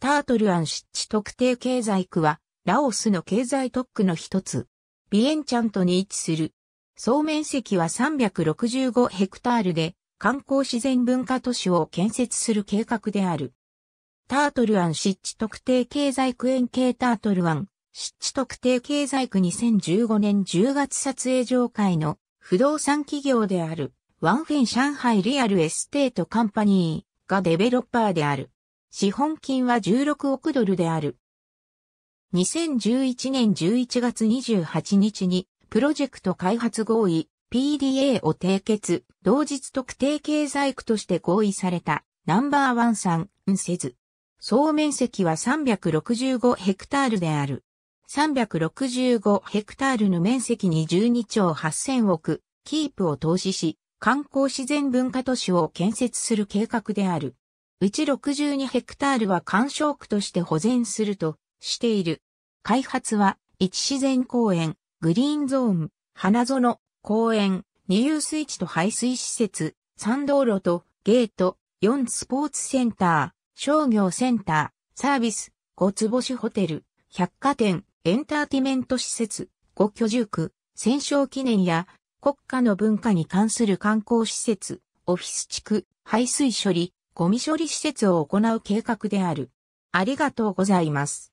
タートルアン湿地特定経済区は、ラオスの経済特区の一つ、ビエンチャントに位置する。総面積は365ヘクタールで、観光自然文化都市を建設する計画である。タートルアン湿地特定経済区円形タートルアン湿地特定経済区2015年10月撮影場会の不動産企業であるワンフェン上海リアルエステートカンパニーがデベロッパーである。資本金は16億ドルである。2011年11月28日にプロジェクト開発合意 PDA を締結、同日特定経済区として合意されたナンバーワンさん、んせず。総面積は365ヘクタールである。365ヘクタールの面積に12兆8000億、キープを投資し、観光自然文化都市を建設する計画である。うち62ヘクタールは干渉区として保全するとしている。開発は、一自然公園、グリーンゾーン、花園、公園、二遊水地と排水施設、三道路とゲート、四スポーツセンター、商業センター、サービス、五つ星ホテル、百貨店、エンターティメント施設、五居住区、戦勝記念や国家の文化に関する観光施設、オフィス地区、排水処理、ゴミ処理施設を行う計画である。ありがとうございます。